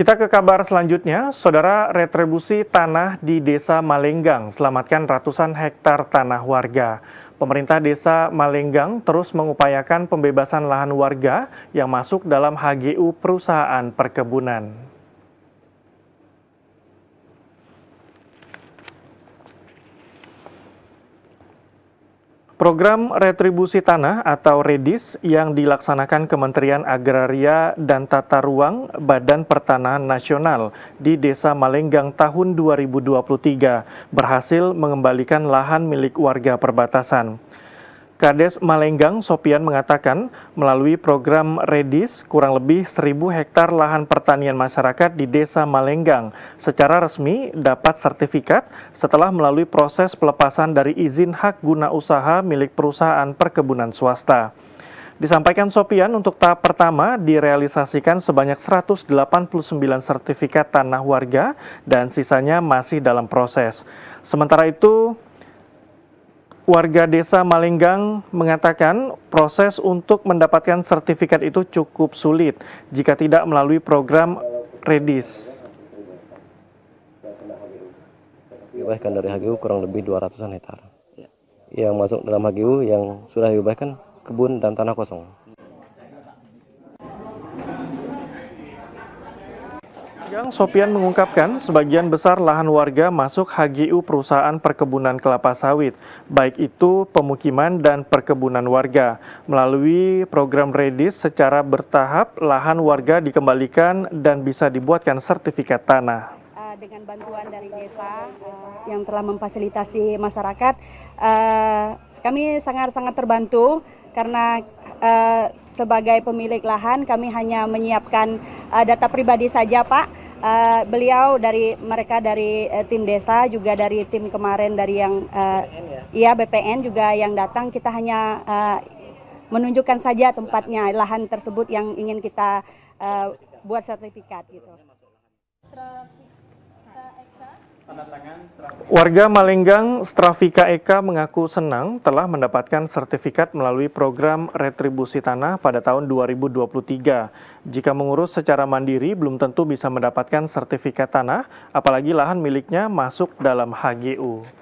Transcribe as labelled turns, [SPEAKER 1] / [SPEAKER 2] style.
[SPEAKER 1] Kita ke kabar selanjutnya, saudara retribusi tanah di Desa Malenggang selamatkan ratusan hektar tanah warga. Pemerintah Desa Malenggang terus mengupayakan pembebasan lahan warga yang masuk dalam HGU perusahaan perkebunan. Program retribusi tanah atau REDIS yang dilaksanakan Kementerian Agraria dan Tata Ruang Badan Pertanahan Nasional di Desa Malenggang tahun 2023 berhasil mengembalikan lahan milik warga perbatasan. Kades Malenggang Sopian mengatakan melalui program Redis kurang lebih 1000 hektar lahan pertanian masyarakat di Desa Malenggang secara resmi dapat sertifikat setelah melalui proses pelepasan dari izin hak guna usaha milik perusahaan perkebunan swasta. Disampaikan Sopian untuk tahap pertama direalisasikan sebanyak 189 sertifikat tanah warga dan sisanya masih dalam proses. Sementara itu, warga desa Malenggang mengatakan proses untuk mendapatkan sertifikat itu cukup sulit jika tidak melalui program Redis. Dibahkan dari HGU kurang lebih 200-an hektar. Yang masuk dalam HGU yang sudah dibahkan kebun dan tanah kosong. Yang Sopian mengungkapkan sebagian besar lahan warga masuk HGU perusahaan perkebunan kelapa sawit, baik itu pemukiman dan perkebunan warga. Melalui program Redis secara bertahap, lahan warga dikembalikan dan bisa dibuatkan sertifikat tanah
[SPEAKER 2] eh, dengan bantuan dari desa eh, yang telah memfasilitasi masyarakat. Eh, kami sangat-sangat terbantu karena sebagai pemilik lahan kami hanya menyiapkan data pribadi saja Pak uh, beliau dari mereka dari uh, tim desa juga dari tim kemarin dari yang uh, BPN ya? Eh, iya BPN juga yang datang kita hanya uh, menunjukkan saja tempatnya lahan tersebut yang ingin kita uh, buat sertifikat gitu.
[SPEAKER 1] Warga Malenggang Strafika Eka mengaku senang telah mendapatkan sertifikat melalui program retribusi tanah pada tahun 2023. Jika mengurus secara mandiri belum tentu bisa mendapatkan sertifikat tanah, apalagi lahan miliknya masuk dalam HGU.